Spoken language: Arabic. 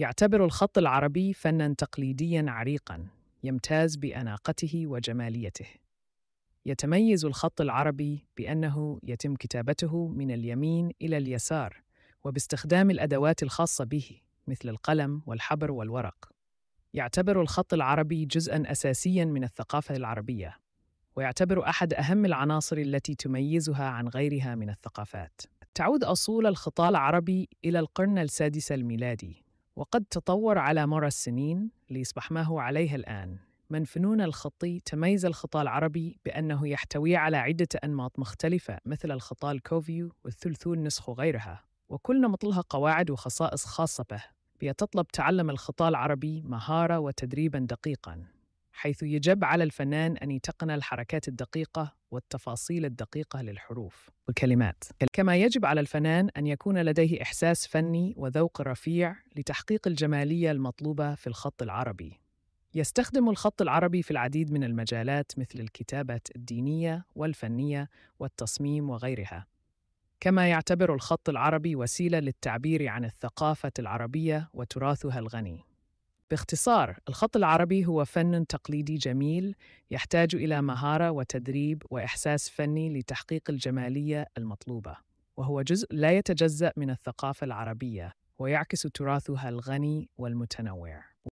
يعتبر الخط العربي فناً تقليدياً عريقاً يمتاز بأناقته وجماليته. يتميز الخط العربي بأنه يتم كتابته من اليمين إلى اليسار وباستخدام الأدوات الخاصة به مثل القلم والحبر والورق. يعتبر الخط العربي جزءاً أساسياً من الثقافة العربية ويعتبر أحد أهم العناصر التي تميزها عن غيرها من الثقافات. تعود أصول الخطال العربي إلى القرن السادس الميلادي وقد تطور على مر السنين ليصبح ما هو عليه الآن من فنون الخطي تميز الخطاء العربي بأنه يحتوي على عدة أنماط مختلفة مثل الخطاء الكوفيو والثلثون نسخ وغيرها وكل نمط لها قواعد وخصائص خاصة به بيتطلب تعلم الخطاء العربي مهارة وتدريبا دقيقاً حيث يجب على الفنان أن يتقن الحركات الدقيقة والتفاصيل الدقيقة للحروف والكلمات كما يجب على الفنان أن يكون لديه إحساس فني وذوق رفيع لتحقيق الجمالية المطلوبة في الخط العربي يستخدم الخط العربي في العديد من المجالات مثل الكتابة الدينية والفنية والتصميم وغيرها كما يعتبر الخط العربي وسيلة للتعبير عن الثقافة العربية وتراثها الغني باختصار الخط العربي هو فن تقليدي جميل يحتاج الى مهاره وتدريب واحساس فني لتحقيق الجماليه المطلوبه وهو جزء لا يتجزا من الثقافه العربيه ويعكس تراثها الغني والمتنوع